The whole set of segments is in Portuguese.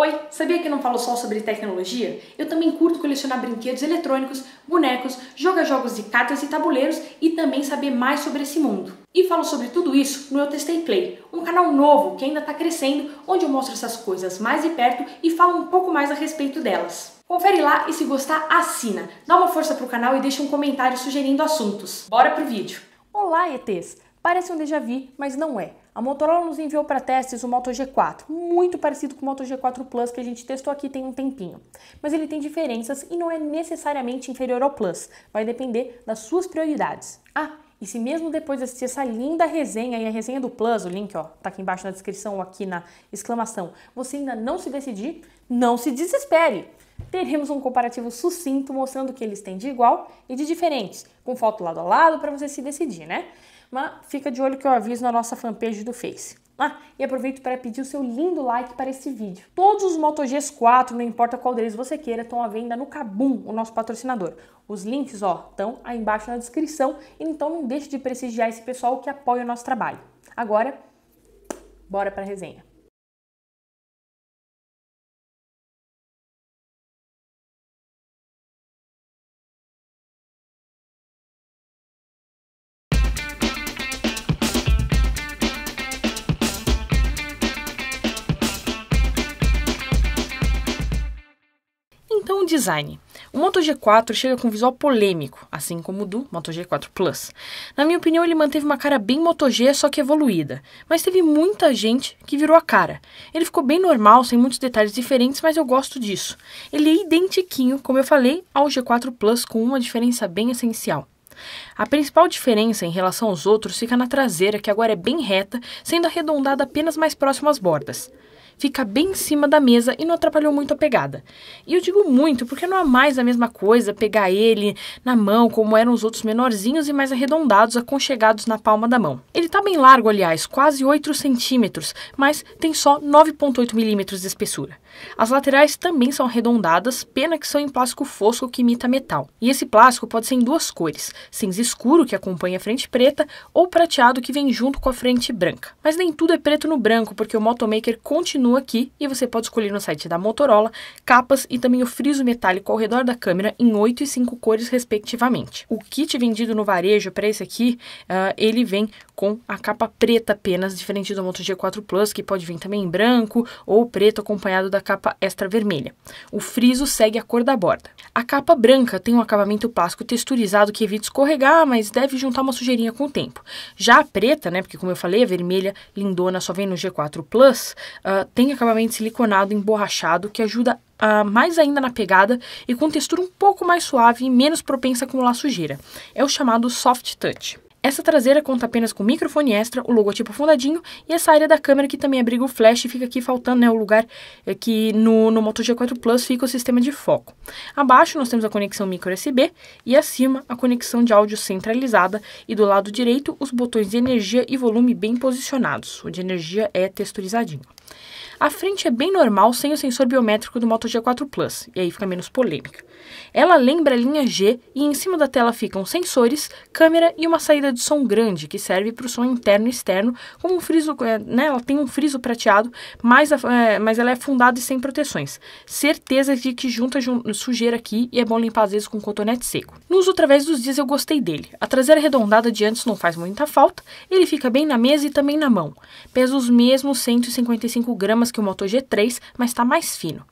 Oi, sabia que eu não falo só sobre tecnologia? Eu também curto colecionar brinquedos eletrônicos, bonecos, jogar jogos de cartas e tabuleiros e também saber mais sobre esse mundo. E falo sobre tudo isso no Eu Testei Play, um canal novo que ainda está crescendo, onde eu mostro essas coisas mais de perto e falo um pouco mais a respeito delas. Confere lá e se gostar, assina. Dá uma força pro canal e deixa um comentário sugerindo assuntos. Bora pro vídeo. Olá, ETs! Parece um déjà vu, mas não é. A Motorola nos enviou para testes o Moto G4, muito parecido com o Moto G4 Plus que a gente testou aqui tem um tempinho. Mas ele tem diferenças e não é necessariamente inferior ao Plus, vai depender das suas prioridades. Ah, e se mesmo depois de assistir essa linda resenha e a resenha do Plus, o link ó, tá aqui embaixo na descrição ou aqui na exclamação, você ainda não se decidir, não se desespere! Teremos um comparativo sucinto mostrando o que eles têm de igual e de diferentes, com foto lado a lado para você se decidir, né? Mas fica de olho que eu aviso na nossa fanpage do Face. Ah, e aproveito para pedir o seu lindo like para esse vídeo. Todos os Moto G4, não importa qual deles você queira, estão à venda no Kabum, o nosso patrocinador. Os links, ó, estão aí embaixo na descrição, então não deixe de prestigiar esse pessoal que apoia o nosso trabalho. Agora, bora para a resenha. Então, o design. O Moto G4 chega com um visual polêmico, assim como o do Moto G4 Plus. Na minha opinião, ele manteve uma cara bem Moto G, só que evoluída, mas teve muita gente que virou a cara. Ele ficou bem normal, sem muitos detalhes diferentes, mas eu gosto disso. Ele é identiquinho, como eu falei, ao G4 Plus, com uma diferença bem essencial. A principal diferença em relação aos outros fica na traseira, que agora é bem reta, sendo arredondada apenas mais próximo às bordas fica bem em cima da mesa e não atrapalhou muito a pegada. E eu digo muito porque não é mais a mesma coisa pegar ele na mão como eram os outros menorzinhos e mais arredondados, aconchegados na palma da mão. Ele tá bem largo, aliás, quase 8 centímetros, mas tem só 9,8 milímetros de espessura. As laterais também são arredondadas, pena que são em plástico fosco que imita metal. E esse plástico pode ser em duas cores: cinza escuro, que acompanha a frente preta, ou prateado, que vem junto com a frente branca. Mas nem tudo é preto no branco, porque o Motomaker continua menu aqui e você pode escolher no site da Motorola capas e também o friso metálico ao redor da câmera em 8 e 5 cores, respectivamente. O kit vendido no varejo para esse aqui, uh, ele vem com a capa preta apenas, diferente do Moto G4 Plus, que pode vir também em branco ou preto acompanhado da capa extra vermelha. O friso segue a cor da borda. A capa branca tem um acabamento plástico texturizado que evita escorregar, mas deve juntar uma sujeirinha com o tempo. Já a preta, né, porque como eu falei, a vermelha lindona só vem no G4 Plus, uh, tem acabamento siliconado emborrachado que ajuda Uh, mais ainda na pegada e com textura um pouco mais suave e menos propensa a acumular sujeira. É o chamado soft touch. Essa traseira conta apenas com microfone extra, o logotipo fundadinho e essa área da câmera que também abriga o flash e fica aqui faltando né, o lugar eh, que no, no Moto G4 Plus fica o sistema de foco. Abaixo nós temos a conexão micro USB e acima a conexão de áudio centralizada e do lado direito os botões de energia e volume bem posicionados. O de energia é texturizadinho. A frente é bem normal sem o sensor biométrico do Moto G4 Plus, e aí fica menos polêmica. Ela lembra a linha G e em cima da tela ficam sensores, câmera e uma saída de som grande que serve para o som interno e externo, como um friso, é, né, ela tem um friso prateado, mas, é, mas ela é fundada e sem proteções. Certeza de que junta sujeira aqui e é bom limpar às vezes com cotonete seco. No uso através dos dias eu gostei dele. A traseira arredondada de antes não faz muita falta, ele fica bem na mesa e também na mão. Pesa os mesmos 155 gramas que o Moto G3, mas está mais fino.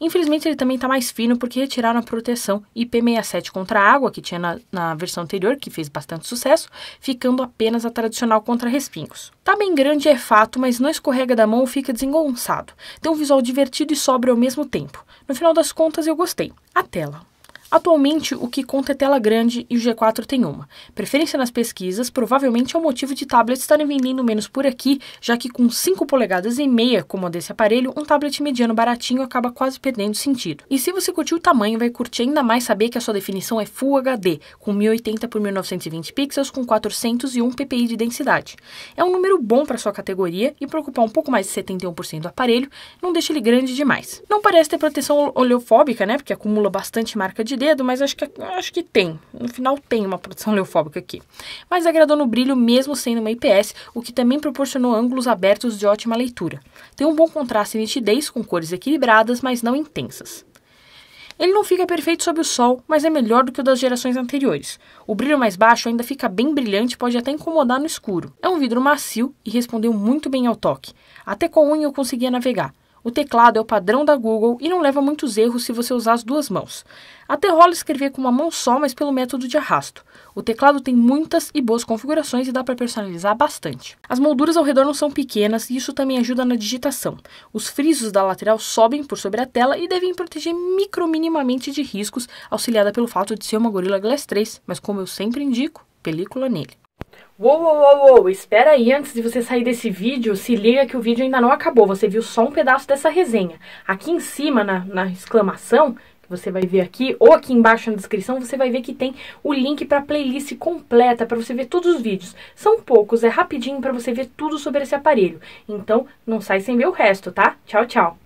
Infelizmente ele também está mais fino porque retiraram a proteção IP67 contra água que tinha na, na, versão anterior, que fez bastante sucesso, ficando apenas a tradicional contra respingos. Está bem grande é fato, mas não escorrega da mão ou fica desengonçado. Tem um visual divertido e sóbrio ao mesmo tempo. No final das contas eu gostei. A tela. Atualmente, o que conta é tela grande e o G4 tem uma. Preferência nas pesquisas provavelmente é o motivo de tablets estarem vendendo menos por aqui, já que com 5 polegadas e meia, como a desse aparelho, um tablet mediano baratinho acaba quase perdendo sentido. E se você curtiu o tamanho, vai curtir ainda mais saber que a sua definição é Full HD, com 1080 por 1920 pixels com 401 ppi de densidade. É um número bom para sua categoria e para ocupar um pouco mais de 71% do aparelho, não deixa ele grande demais. Não parece ter proteção oleofóbica, né, porque acumula bastante marca de dedo, mas acho que, acho que tem. No final tem uma produção leofóbica aqui. Mas agradou no brilho mesmo sendo uma IPS, o que também proporcionou ângulos abertos de ótima leitura. Tem um bom contraste e nitidez com cores equilibradas, mas não intensas. Ele não fica perfeito sob o sol, mas é melhor do que o das gerações anteriores. O brilho mais baixo ainda fica bem brilhante e pode até incomodar no escuro. É um vidro macio e respondeu muito bem ao toque. Até com o unha eu conseguia navegar. O teclado é o padrão da Google e não leva muitos erros se você usar as duas mãos. Até rola escrever com uma mão só, mas pelo método de arrasto. O teclado tem muitas e boas configurações e dá para personalizar bastante. As molduras ao redor não são pequenas e isso também ajuda na digitação. Os frisos da lateral sobem por sobre a tela e devem proteger micro-minimamente de riscos, auxiliada pelo fato de ser uma Gorilla Glass 3, mas como eu sempre indico, película nele. Uou, uou, uou, espera aí, antes de você sair desse vídeo, se liga que o vídeo ainda não acabou, você viu só um pedaço dessa resenha. Aqui em cima, na, na exclamação, que você vai ver aqui, ou aqui embaixo na descrição, você vai ver que tem o link para a playlist completa, para você ver todos os vídeos. São poucos, é rapidinho para você ver tudo sobre esse aparelho. Então, não sai sem ver o resto, tá? Tchau, tchau!